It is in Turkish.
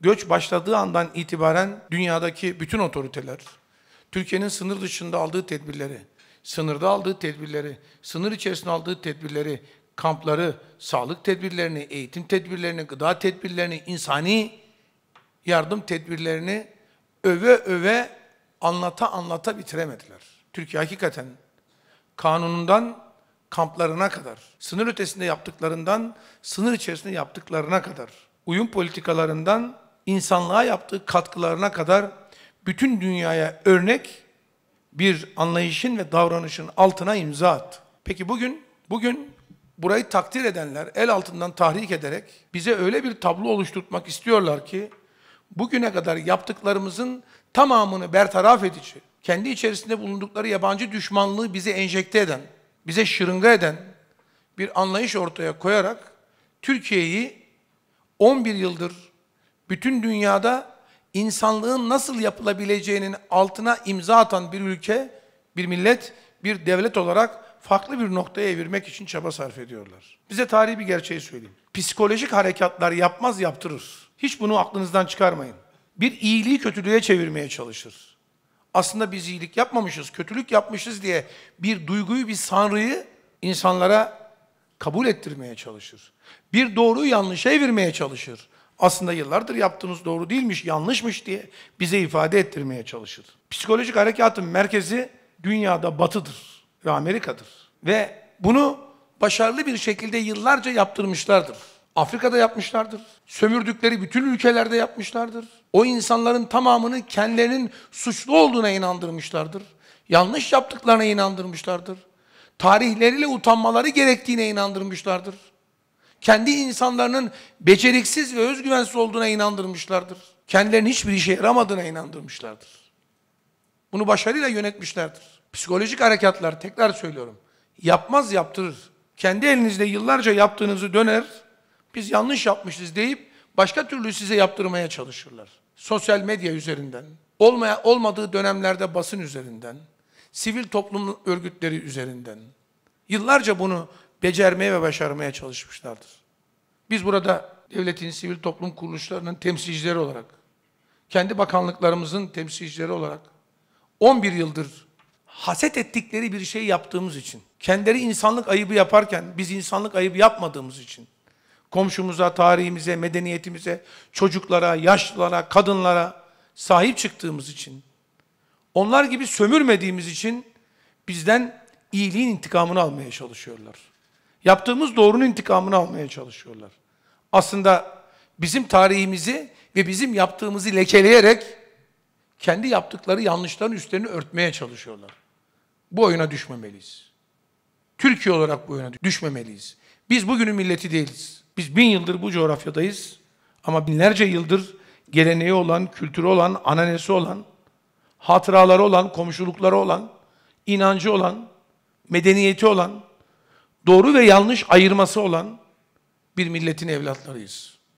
Göç başladığı andan itibaren dünyadaki bütün otoriteler, Türkiye'nin sınır dışında aldığı tedbirleri, sınırda aldığı tedbirleri, sınır içerisinde aldığı tedbirleri, kampları, sağlık tedbirlerini, eğitim tedbirlerini, gıda tedbirlerini, insani yardım tedbirlerini öve öve anlata anlata bitiremediler. Türkiye hakikaten kanunundan kamplarına kadar, sınır ötesinde yaptıklarından sınır içerisinde yaptıklarına kadar, uyum politikalarından insanlığa yaptığı katkılarına kadar bütün dünyaya örnek bir anlayışın ve davranışın altına imza attı. Peki bugün, bugün burayı takdir edenler el altından tahrik ederek bize öyle bir tablo oluşturtmak istiyorlar ki bugüne kadar yaptıklarımızın tamamını bertaraf edici, kendi içerisinde bulundukları yabancı düşmanlığı bize enjekte eden, bize şırınga eden bir anlayış ortaya koyarak Türkiye'yi 11 yıldır bütün dünyada insanlığın nasıl yapılabileceğinin altına imza atan bir ülke, bir millet, bir devlet olarak farklı bir noktaya evirmek için çaba sarf ediyorlar. Bize tarihi bir gerçeği söyleyeyim. Psikolojik harekatlar yapmaz yaptırır. Hiç bunu aklınızdan çıkarmayın. Bir iyiliği kötülüğe çevirmeye çalışır. Aslında biz iyilik yapmamışız, kötülük yapmışız diye bir duyguyu, bir sanrıyı insanlara kabul ettirmeye çalışır. Bir doğruyu yanlışa evirmeye çalışır aslında yıllardır yaptığınız doğru değilmiş, yanlışmış diye bize ifade ettirmeye çalışır. Psikolojik harekatın merkezi dünyada batıdır ve Amerika'dır. Ve bunu başarılı bir şekilde yıllarca yaptırmışlardır. Afrika'da yapmışlardır. Sömürdükleri bütün ülkelerde yapmışlardır. O insanların tamamını kendilerinin suçlu olduğuna inandırmışlardır. Yanlış yaptıklarına inandırmışlardır. Tarihleriyle utanmaları gerektiğine inandırmışlardır kendi insanlarının beceriksiz ve özgüvensiz olduğuna inandırmışlardır. Kendilerinin hiçbir işe yaramadığına inandırmışlardır. Bunu başarıyla yönetmişlerdir. Psikolojik harekatlar, tekrar söylüyorum, yapmaz yaptırır. Kendi elinizde yıllarca yaptığınızı döner, biz yanlış yapmışız deyip başka türlü size yaptırmaya çalışırlar. Sosyal medya üzerinden, olmaya, olmadığı dönemlerde basın üzerinden, sivil toplum örgütleri üzerinden. Yıllarca bunu becermeye ve başarmaya çalışmışlardır. Biz burada devletin sivil toplum kuruluşlarının temsilcileri olarak, kendi bakanlıklarımızın temsilcileri olarak 11 yıldır haset ettikleri bir şey yaptığımız için, kendileri insanlık ayıbı yaparken biz insanlık ayıbı yapmadığımız için, komşumuza, tarihimize, medeniyetimize, çocuklara, yaşlılara, kadınlara sahip çıktığımız için, onlar gibi sömürmediğimiz için bizden iyiliğin intikamını almaya çalışıyorlar. Yaptığımız doğrunun intikamını almaya çalışıyorlar. Aslında bizim tarihimizi ve bizim yaptığımızı lekeleyerek kendi yaptıkları yanlışların üstlerini örtmeye çalışıyorlar. Bu oyuna düşmemeliyiz. Türkiye olarak bu oyuna düşmemeliyiz. Biz bugünün milleti değiliz. Biz bin yıldır bu coğrafyadayız ama binlerce yıldır geleneği olan, kültürü olan, ananesi olan, hatıraları olan, komşulukları olan, inancı olan, medeniyeti olan, doğru ve yanlış ayırması olan bir milletin evlatlarıyız.